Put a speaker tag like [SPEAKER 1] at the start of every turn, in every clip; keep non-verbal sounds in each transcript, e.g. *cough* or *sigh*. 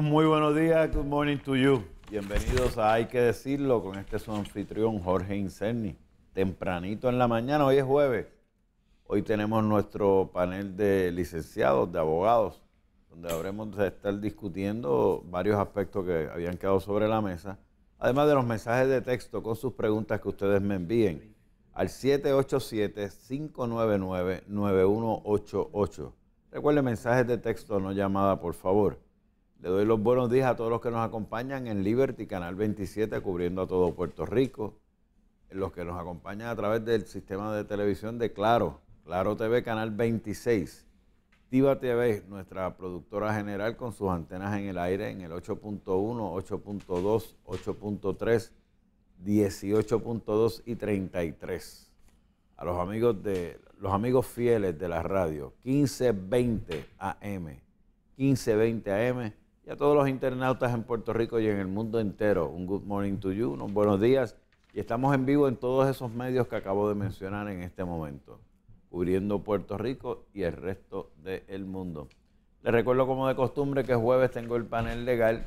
[SPEAKER 1] muy buenos días. Good morning to you. Bienvenidos a Hay que decirlo con este su anfitrión Jorge Incerni. Tempranito en la mañana, hoy es jueves. Hoy tenemos nuestro panel de licenciados, de abogados, donde habremos de estar discutiendo varios aspectos que habían quedado sobre la mesa. Además de los mensajes de texto con sus preguntas que ustedes me envíen al 787-599-9188. Recuerde mensajes de texto, no llamada, por favor le doy los buenos días a todos los que nos acompañan en Liberty, Canal 27, cubriendo a todo Puerto Rico. Los que nos acompañan a través del sistema de televisión de Claro, Claro TV, Canal 26. Tiva TV, nuestra productora general con sus antenas en el aire en el 8.1, 8.2, 8.3, 18.2 y 33. A los amigos de los amigos fieles de la radio, 1520 AM, 1520 AM y a todos los internautas en Puerto Rico y en el mundo entero. Un good morning to you, unos buenos días. Y estamos en vivo en todos esos medios que acabo de mencionar en este momento, cubriendo Puerto Rico y el resto del mundo. Les recuerdo como de costumbre que jueves tengo el panel legal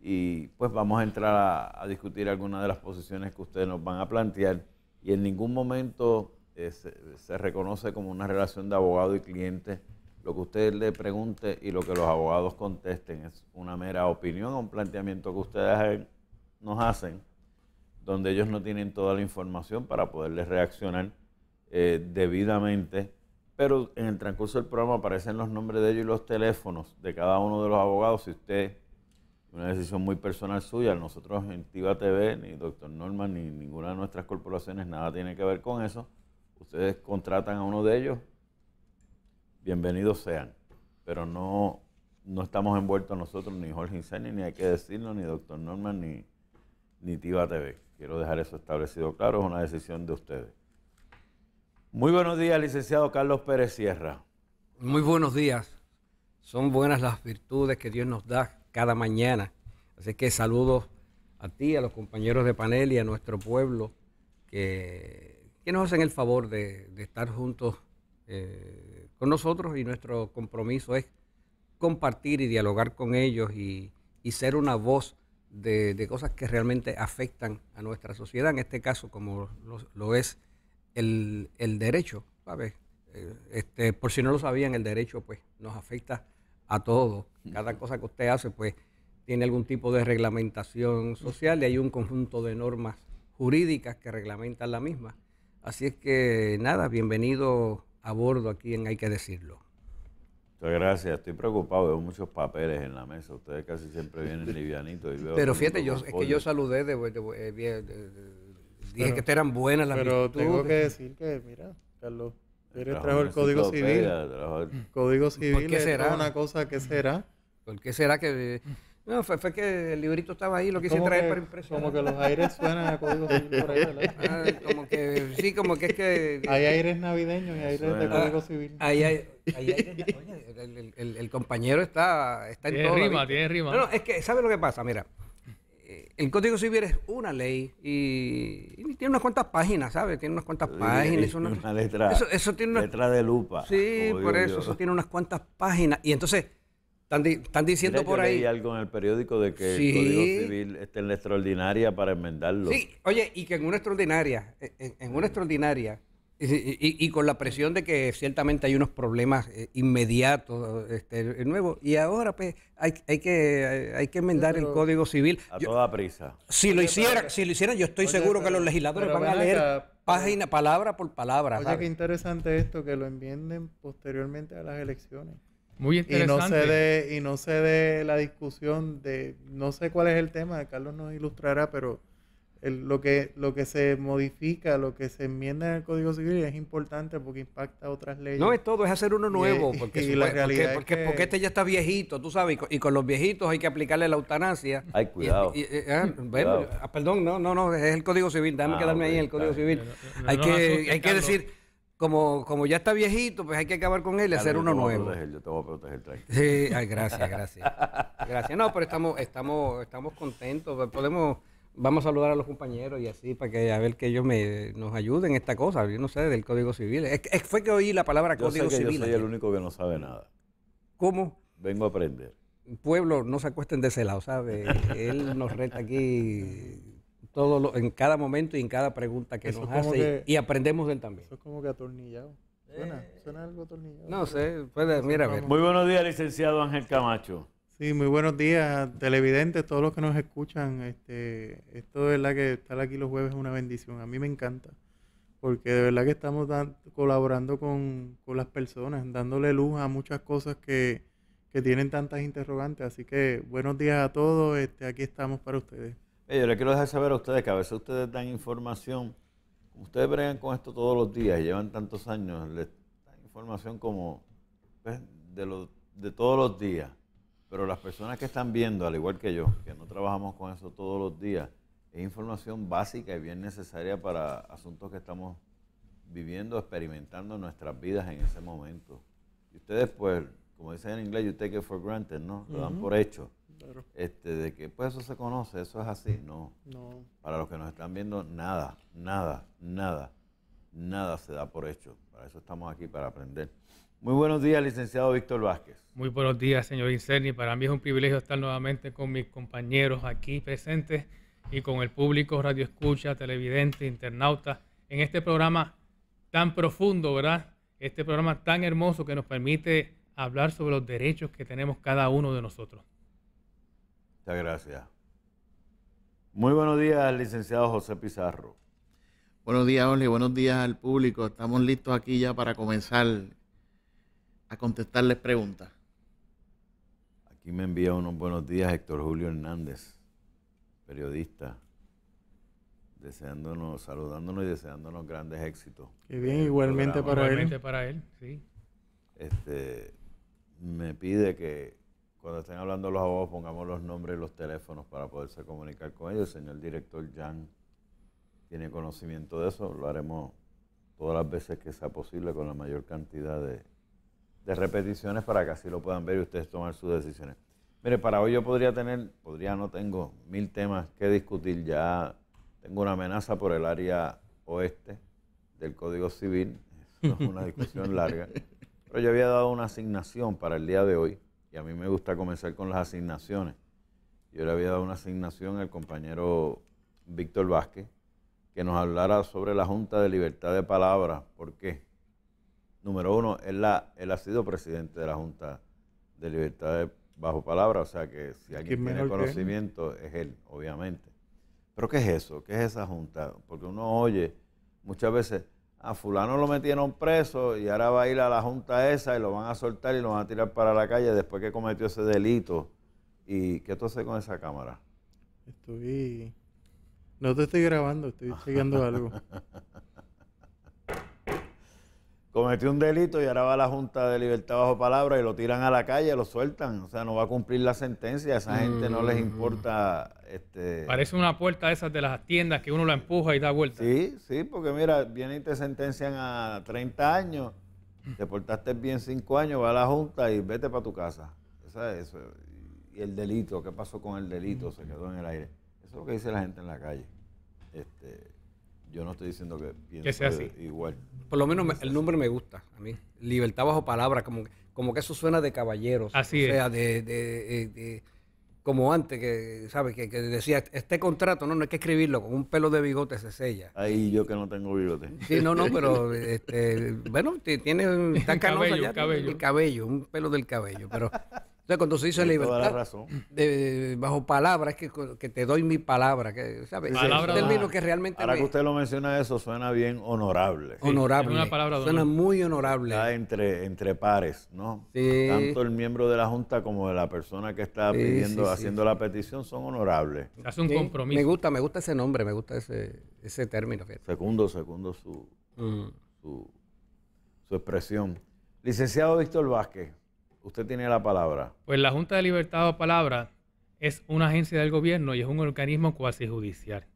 [SPEAKER 1] y pues vamos a entrar a, discutir algunas de las posiciones que ustedes nos van a plantear y en ningún momento eh, se, se reconoce como una relación de abogado y cliente lo que usted le pregunte y lo que los abogados contesten es una mera opinión o un planteamiento que ustedes nos hacen, donde ellos no tienen toda la información para poderles reaccionar eh, debidamente. Pero en el transcurso del programa aparecen los nombres de ellos y los teléfonos de cada uno de los abogados. Si usted una decisión muy personal suya. Nosotros en Tiva TV, ni Doctor Norman, ni ninguna de nuestras corporaciones, nada tiene que ver con eso. Ustedes contratan a uno de ellos bienvenidos sean, pero no, no estamos envueltos nosotros, ni Jorge Insani, ni hay que decirlo, ni Doctor Norman, ni, ni Tiva TV. Quiero dejar eso establecido claro, es una decisión de ustedes. Muy buenos días, licenciado Carlos Pérez
[SPEAKER 2] Sierra. Muy buenos días. Son buenas las virtudes que Dios nos da cada mañana. Así que saludos a ti, a los compañeros de panel y a nuestro pueblo que, que nos hacen el favor de, de estar juntos eh, con nosotros y nuestro compromiso es compartir y dialogar con ellos y, ser una voz de, cosas que realmente afectan a nuestra sociedad, en este caso como lo, es el, el, derecho, eh, Este, por si no lo sabían, el derecho pues nos afecta a todos. Cada cosa que usted hace pues tiene algún tipo de reglamentación social y hay un conjunto de normas jurídicas que reglamentan la misma. Así es que nada, bienvenido a bordo aquí en Hay que decirlo.
[SPEAKER 1] Muchas gracias, estoy preocupado, veo muchos papeles en la mesa, ustedes casi siempre vienen livianitos. Y veo pero fíjate, yo, es que yo
[SPEAKER 2] saludé,
[SPEAKER 3] dije que que eran buenas las Pero tengo que decir que, mira,
[SPEAKER 2] Carlos, eres trajo el Código Civil. el...
[SPEAKER 3] Código Civil qué será? es una cosa
[SPEAKER 2] que será. ¿Por qué será que eh, no, fue, fue, que el librito estaba ahí, lo quise traer para impresionar. Como que los aires suenan a código *laughs* civil por ahí, ¿verdad? Ah, como que, sí, como que es que... Hay aires navideños y aires de código civil. Ah, hay, hay, aires... Oye, el, el, compañero está, está en todo. Tiene rima, tiene rima. No, es que, ¿sabes lo que pasa? Mira, eh, el Código Civil es una ley y, tiene unas cuantas páginas, ¿sabes? Tiene unas cuantas páginas. una, letra, eso, letra de lupa. Sí, por eso, eso tiene unas cuantas páginas. Y entonces están, diciendo por ahí. Leí
[SPEAKER 1] algo en el periódico de que el Código Civil está en la extraordinaria para enmendarlo. Sí,
[SPEAKER 2] oye, y que en una extraordinaria, en, una extraordinaria, y, con la presión de que ciertamente hay unos problemas eh, inmediatos este, nuevos. Y ahora pues hay, hay que, hay que enmendar el Código Civil. A toda prisa. Si lo hicieran, si lo hicieran, yo estoy seguro que los legisladores van a leer página, palabra por palabra. Oye, que qué
[SPEAKER 3] interesante esto, que lo enmienden posteriormente a las elecciones. Muy interesante. Y no se dé, no la discusión de, no sé cuál es el tema, Carlos nos ilustrará, pero lo, que, lo que se modifica, lo que se enmienda en el Código Civil es importante porque impacta otras leyes. No es todo, es hacer uno
[SPEAKER 2] nuevo. porque, la realidad este ya está viejito, tú sabes, y con, los viejitos hay que aplicarle la eutanasia. Ay, cuidado. Eh, ah, *laughs* ah, perdón, no, no, no, es el Código Civil, déjame ah, quedarme ahí en el Código Civil. hay, que, hay que decir como, como ya está viejito, pues hay que acabar con él y hacer uno nuevo.
[SPEAKER 1] Proteger, yo te voy a proteger, Sí, gracias,
[SPEAKER 4] gracias.
[SPEAKER 2] *laughs* gracias. No, pero estamos, estamos, estamos contentos. Pues podemos, vamos a saludar a los compañeros y así para que a ver que ellos me, nos ayuden en esta cosa. Yo no sé del Código Civil. fue que oí la palabra Código Civil. Yo soy el
[SPEAKER 1] único que no sabe nada. ¿Cómo? Vengo a aprender.
[SPEAKER 2] Pueblo, no se acuesten de ese lado, ¿sabe? *laughs* Él nos reta aquí en cada momento y en cada pregunta que nos hace y, aprendemos de él también. Eso es
[SPEAKER 3] como que atornillado. Suena, eh. algo atornillado.
[SPEAKER 2] No sé, mira, Muy buenos días, licenciado Ángel Camacho. Sí, muy buenos
[SPEAKER 3] días, televidentes, todos los que nos escuchan. Este, esto de verdad que estar aquí los jueves es una bendición. A mí me encanta, porque de verdad que estamos colaborando con, las personas, dándole luz a muchas cosas que, que tienen tantas interrogantes. Así que buenos días a todos, este, aquí estamos para ustedes
[SPEAKER 1] yo le quiero dejar saber a ustedes que a veces ustedes dan información, ustedes bregan con esto todos los días, y llevan tantos años, les dan información como pues, de, de todos los días. Pero las personas que están viendo, al igual que yo, que no trabajamos con eso todos los días, es información básica y bien necesaria para asuntos que estamos viviendo, experimentando nuestras vidas en ese momento. Y ustedes, pues, como dicen en inglés, you take it for granted, ¿no? Lo dan por hecho. Este, de que pues eso se conoce, eso es así. No. no. Para los que nos están viendo, nada, nada, nada, nada se da por hecho. Para eso estamos aquí, para aprender. Muy buenos días, licenciado Víctor Vázquez.
[SPEAKER 4] Muy buenos días, señor Incerni. Para mí es un privilegio estar nuevamente con mis compañeros aquí presentes y con el público, radio escucha, televidente, internauta, en este programa tan profundo, ¿verdad? Este programa tan hermoso que nos permite hablar sobre los derechos que tenemos cada uno de nosotros.
[SPEAKER 1] Muchas gracias. Muy buenos días, licenciado José Pizarro. Buenos días, Oli. Buenos días al público. Estamos listos aquí ya para comenzar a contestarles preguntas. Aquí me envía unos buenos días Héctor Julio Hernández, periodista, deseándonos, saludándonos y deseándonos grandes éxitos.
[SPEAKER 4] Y bien, igualmente para él. para él, sí.
[SPEAKER 1] Este, me pide que cuando estén hablando los abogados, pongamos los nombres y los teléfonos para poderse comunicar con ellos. El señor director Jan tiene conocimiento de eso. Lo haremos todas las veces que sea posible con la mayor cantidad de, de repeticiones para que así lo puedan ver y ustedes tomar sus decisiones. Mire, para hoy yo podría tener, podría no tengo mil temas que discutir. Ya tengo una amenaza por el área oeste del Código Civil. es una discusión larga. *laughs* Pero yo había dado una asignación para el día de hoy a mí me gusta comenzar con las asignaciones. Yo le había dado una asignación al compañero Víctor Vázquez que nos hablara sobre la Junta de Libertad de Palabra. ¿Por qué? Número uno, él, la, él ha sido presidente de la Junta de Libertad de Bajo Palabra, o sea que si alguien tiene conocimiento es él, obviamente. Pero ¿qué es eso? ¿Qué es esa Junta? Porque uno oye muchas veces, a fulano lo metieron preso y ahora va a ir a la junta esa y lo van a soltar y lo van a tirar para la calle después que cometió ese delito. ¿Y qué tú haces con esa cámara?
[SPEAKER 3] Estoy... No te estoy grabando, estoy chequeando algo. *laughs*
[SPEAKER 1] cometió un delito y ahora va a la Junta de Libertad bajo palabra y lo tiran a la calle, lo sueltan. O sea, no va a cumplir la sentencia, a esa gente no les mm. importa. Este... Parece
[SPEAKER 4] una puerta de esas de las tiendas que uno la empuja y da vuelta. Sí, sí, porque mira, viene y te sentencian a 30 años,
[SPEAKER 1] te portaste bien 5 años, va a la Junta y vete para tu casa. Esa eso. Y el delito, ¿qué pasó con el delito? Se quedó en el aire. Eso es lo que dice la gente en la calle. Este, yo no estoy diciendo que piense que sea igual. Por lo menos el nombre me gusta a mí.
[SPEAKER 2] Libertad bajo palabra, como, como que eso suena de caballeros. Así o sea, de, eh, de, como antes, que, ¿sabes? Que, decía, este contrato, no, no hay que escribirlo, con un pelo de bigote se sella.
[SPEAKER 1] Ahí yo que no tengo bigote. Sí, no, no, pero,
[SPEAKER 2] *laughs* este, bueno, tiene, está *laughs* cabello, cabello. El cabello, un pelo del cabello, pero... Entonces cuando se dice libertad, razón. De, bajo palabra, es que, te doy mi palabra, que realmente... Ahora que
[SPEAKER 1] usted lo menciona eso, suena bien honorable. honorable. Una palabra suena muy honorable. Está entre, entre pares, ¿no? Sí. Tanto el miembro de la Junta como de la persona que está pidiendo, haciendo la petición son honorables. Hace
[SPEAKER 2] un compromiso. Me gusta, me gusta ese nombre, me gusta ese, término.
[SPEAKER 1] Segundo, segundo mm. su expresión. Licenciado Víctor Vázquez. Usted tiene la palabra.
[SPEAKER 4] Pues la Junta de Libertad o Palabra es una agencia del gobierno y es un organismo cuasi judicial.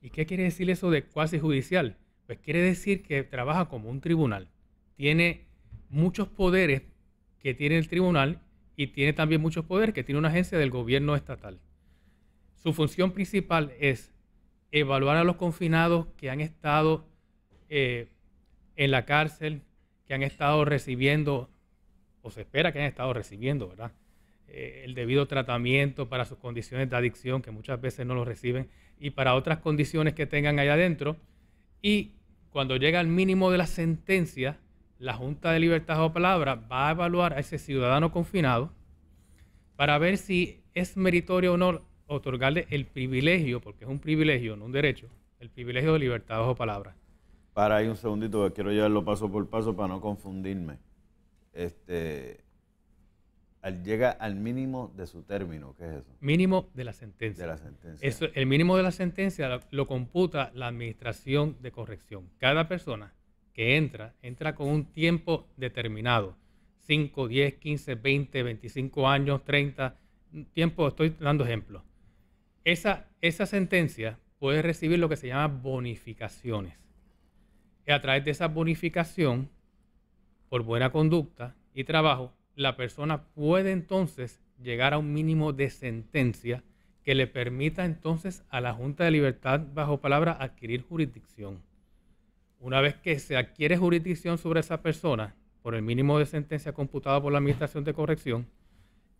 [SPEAKER 4] ¿Y qué quiere decir eso de cuasi judicial? Pues quiere decir que trabaja como un tribunal. Tiene muchos poderes que tiene el tribunal y tiene también muchos poderes que tiene una agencia del gobierno estatal. Su función principal es evaluar a los confinados que han estado eh, en la cárcel, que han estado recibiendo o se espera que hayan estado recibiendo, ¿verdad? Eh, el debido tratamiento para sus condiciones de adicción, que muchas veces no lo reciben, y para otras condiciones que tengan allá adentro. Y cuando llega al mínimo de la sentencia, la Junta de Libertad o Palabra va a evaluar a ese ciudadano confinado para ver si es meritorio o no otorgarle el privilegio, porque es un privilegio, no un derecho, el privilegio de libertad o palabra.
[SPEAKER 1] Para ahí un segundito, que quiero llevarlo paso por paso para no confundirme este, al, llega al mínimo de su término, ¿qué es eso? Mínimo de la sentencia. De la sentencia.
[SPEAKER 4] el mínimo de la sentencia lo, computa la administración de corrección. Cada persona que entra, entra con un tiempo determinado. 5, 10, 15, 20, 25 años, 30, tiempo, estoy dando ejemplos. Esa, esa sentencia puede recibir lo que se llama bonificaciones. Y a través de esa bonificación, por buena conducta y trabajo, la persona puede entonces llegar a un mínimo de sentencia que le permita entonces a la Junta de Libertad bajo palabra adquirir jurisdicción. Una vez que se adquiere jurisdicción sobre esa persona por el mínimo de sentencia computado por la Administración de Corrección,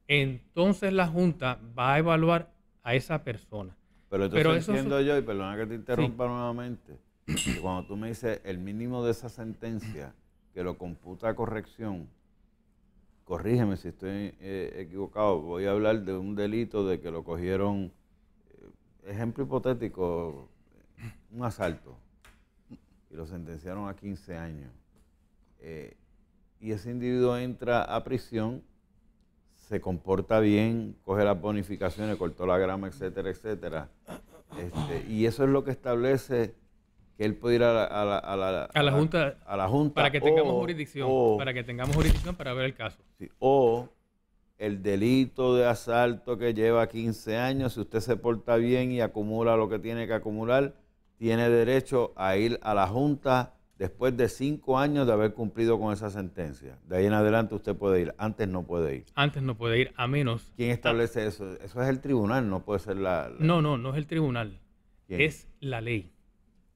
[SPEAKER 4] entonces la Junta va a evaluar a esa persona. Pero entonces Pero yo, y
[SPEAKER 1] perdona que te interrumpa nuevamente, cuando tú me dices el mínimo de esa sentencia, que lo computa corrección, corrígeme si estoy eh, equivocado, voy a hablar de un delito de que lo cogieron, eh, ejemplo hipotético, un asalto, y lo sentenciaron a 15 años. Eh, y ese individuo entra a prisión, se comporta bien, coge las bonificaciones, cortó la grama, etcétera, etcétera. Este, y eso es lo que establece que él puede ir a la, junta, a la Junta. Para que tengamos jurisdicción. para
[SPEAKER 4] que tengamos jurisdicción para ver el caso.
[SPEAKER 1] o el delito de asalto que lleva 15 años, si usted se porta bien y acumula lo que tiene que acumular, tiene derecho a ir a la Junta después de cinco años de haber cumplido con esa sentencia. De ahí en adelante usted puede ir, antes no puede ir.
[SPEAKER 4] Antes no puede ir, a menos... ¿Quién ah. establece
[SPEAKER 1] eso? Eso es el tribunal, no puede ser la...
[SPEAKER 4] No, no, no es el tribunal, es la ley.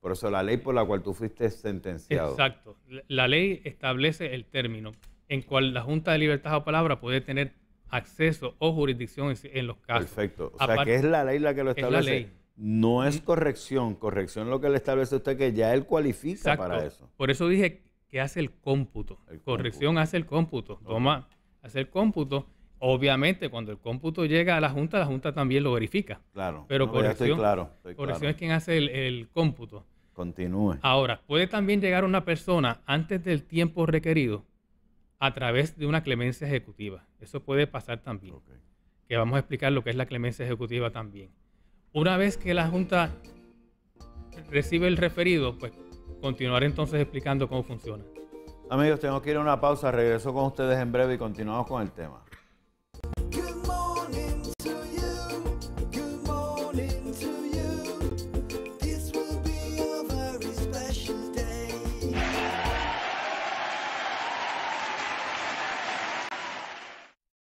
[SPEAKER 1] Por eso la ley por la cual tú fuiste sentenciado.
[SPEAKER 4] Exacto. La ley establece el término en cual la Junta de Libertad o Palabra puede tener acceso o jurisdicción en, los casos. Perfecto. O sea, que es la ley la que lo establece.
[SPEAKER 1] No es corrección. Corrección lo que le establece usted que ya él cualifica para eso.
[SPEAKER 4] Por eso dije que hace el cómputo. corrección hace el cómputo. Toma, hace el cómputo. Obviamente, cuando el cómputo llega a la Junta, la Junta también lo verifica. Claro. Pero corrección, estoy claro, corrección es quien hace el cómputo.
[SPEAKER 1] Continúe.
[SPEAKER 4] Ahora, puede también llegar una persona antes del tiempo requerido a través de una clemencia ejecutiva. Eso puede pasar también. Que vamos a explicar lo que es la clemencia ejecutiva también. Una vez que la Junta recibe el referido, pues continuar entonces explicando cómo funciona.
[SPEAKER 1] Amigos, tengo que ir a una pausa. Regreso con ustedes en breve y continuamos con el tema.